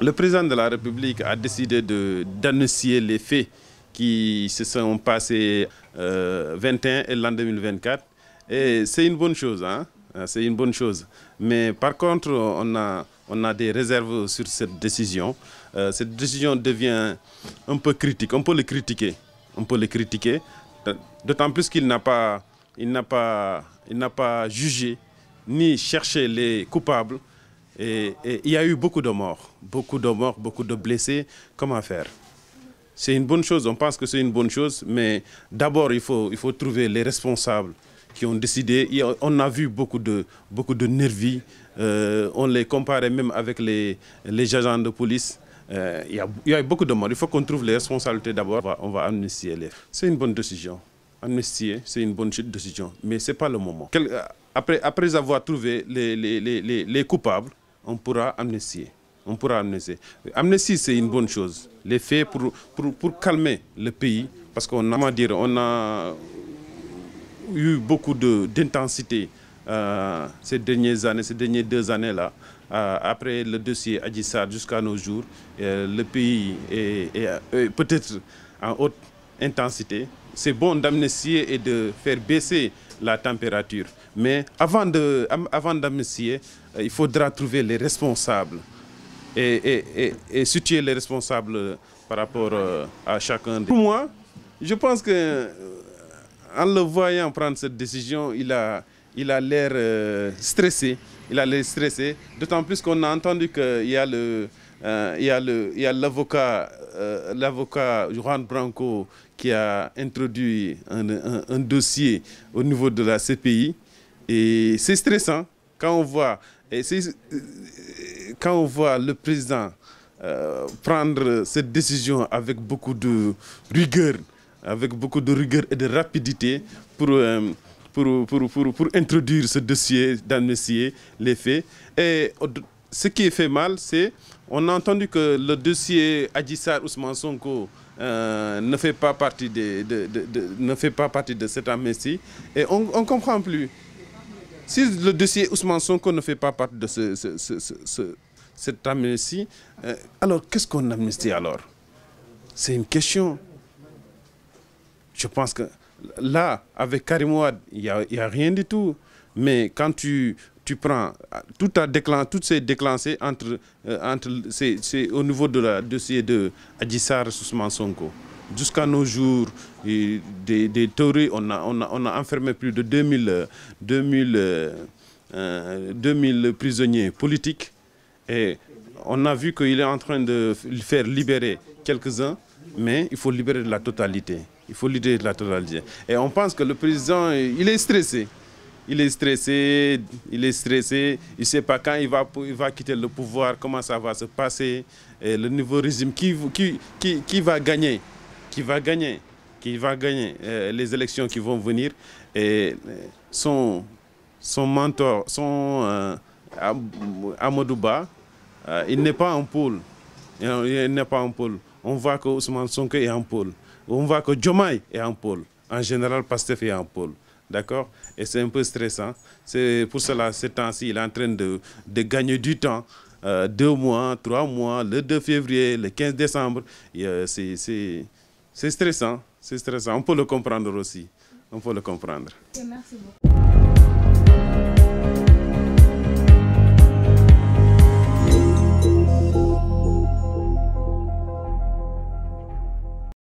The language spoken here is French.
Le président de la République a décidé d'annoncer les faits qui se sont passés euh, 21 et l'an 2024. Et c'est une bonne chose, hein. ah, c'est une bonne chose. Mais par contre, on a, des réserves sur cette décision. Euh, cette décision devient un peu critique, on peut le critiquer. On peut le critiquer, d'autant plus qu'il n'a pas jugé ni cherché les coupables et, il y a eu beaucoup de morts, beaucoup de morts, beaucoup de blessés. Comment faire C'est une bonne chose, on pense que c'est une bonne chose, mais d'abord, il faut, il faut trouver les responsables qui ont décidé. on a vu beaucoup de, beaucoup de nervis, euh, on les comparait même avec les, les agents de police. Euh, il, y a, il, y a, beaucoup de morts, il faut qu'on trouve les responsabilités d'abord, on va, va amnistier les... C'est une bonne décision. Amnistier, c'est une bonne décision, mais ce n'est pas le moment. Euh, après, après avoir trouvé les, les, les, les coupables, on pourra amnistier. On pourra amnistier. Amnistie, c'est une bonne chose. Les faits pour, pour, calmer le pays, parce qu'on a, dire, on a eu beaucoup d'intensité euh, ces dernières années, ces dernières deux années-là. Euh, après le dossier Adjissar jusqu'à nos jours, euh, le pays est, peut-être en haute intensité. C'est bon d'amnestier et de faire baisser la température. Mais avant de avant euh, il faudra trouver les responsables et, et, situer les responsables par rapport euh, à chacun. Pour moi, je pense que euh, en le voyant prendre cette décision, il a il a l'air stressé. Il a l'air stressé, d'autant plus qu'on a entendu qu'il y a le, euh, il y a euh, l'avocat Juan Branco qui a introduit un, dossier au niveau de la CPI. Et c'est stressant quand on voit, et euh, quand on voit le président prendre cette décision avec beaucoup de rigueur, avec beaucoup de rigueur et de rapidité pour... Pour, pour, pour, introduire ce dossier les faits. Et ce qui fait mal, c'est on a entendu que le dossier Adjissar Ousmane Sonko euh, ne fait pas partie de, ne fait pas partie de cette amnistie et on ne comprend plus. Si le dossier Ousmane Sonko ne fait pas partie de ce, cette amnistie, euh, alors qu'est-ce qu'on amnistie alors C'est une question. Je pense que là, avec Karim il n'y a, a, rien du tout. Mais quand tu tu prends tout a déclen, tout ces entre, euh, entre au niveau de la dossier de Adjissar Soussman Sonko. Jusqu'à nos jours, des, des on a, on, a, enfermé plus de 2000, 2000, 2000 prisonniers politiques et on a vu qu'il est en train de faire libérer quelques-uns, mais il faut libérer la totalité. Il faut libérer la totalité. Et on pense que le président, il est stressé il est stressé, il est stressé, il ne sait pas quand il va, il va quitter le pouvoir, comment ça va se passer, et le nouveau régime, qui, qui, qui va gagner, qui va gagner, qui va gagner euh, les élections qui vont venir. Et euh, son, son mentor, son euh, Amodouba, il n'est pas en pôle. Il n'est pas en pôle. On voit que Ousmane Sonke est en pôle. On voit que Jomai est en pôle. En général, Pastef est en pôle. D'accord Et c'est un peu stressant. C'est pour cela, ces temps-ci, il est en train de, de gagner du temps. Euh, deux mois, trois mois, le 2 février, le 15 décembre. Euh, c'est stressant. C'est stressant. On peut le comprendre aussi. On peut le comprendre. Merci beaucoup.